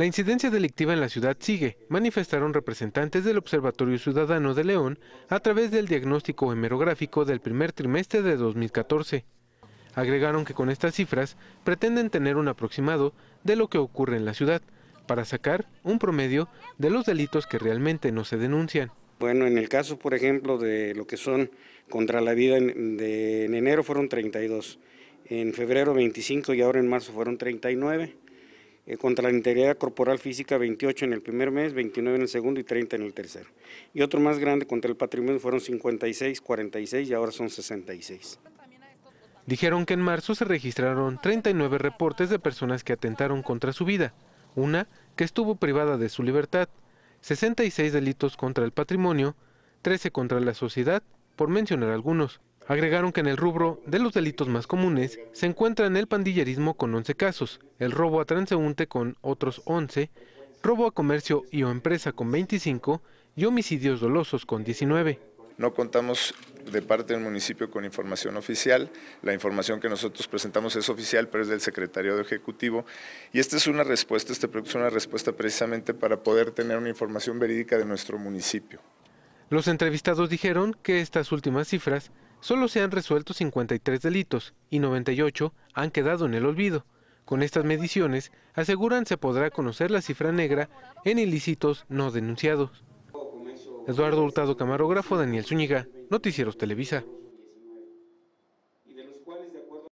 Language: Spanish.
La incidencia delictiva en la ciudad sigue, manifestaron representantes del Observatorio Ciudadano de León a través del diagnóstico hemerográfico del primer trimestre de 2014. Agregaron que con estas cifras pretenden tener un aproximado de lo que ocurre en la ciudad, para sacar un promedio de los delitos que realmente no se denuncian. Bueno, en el caso, por ejemplo, de lo que son contra la vida, en, enero fueron 32, en febrero 25 y ahora en marzo fueron 39. Eh, contra la integridad corporal física 28 en el primer mes, 29 en el segundo y 30 en el tercero. Y otro más grande contra el patrimonio fueron 56, 46 y ahora son 66. Dijeron que en marzo se registraron 39 reportes de personas que atentaron contra su vida, una que estuvo privada de su libertad, 66 delitos contra el patrimonio, 13 contra la sociedad, por mencionar algunos. Agregaron que en el rubro de los delitos más comunes se encuentran el pandillerismo con 11 casos, el robo a transeúnte con otros 11, robo a comercio y o empresa con 25 y homicidios dolosos con 19. No contamos de parte del municipio con información oficial. La información que nosotros presentamos es oficial, pero es del secretario de Ejecutivo. Y esta es una respuesta, este proyecto es una respuesta precisamente para poder tener una información verídica de nuestro municipio. Los entrevistados dijeron que estas últimas cifras solo se han resuelto 53 delitos y 98 han quedado en el olvido. Con estas mediciones, aseguran se podrá conocer la cifra negra en ilícitos no denunciados. Eduardo Hurtado, camarógrafo, Daniel Zúñiga, Noticieros Televisa.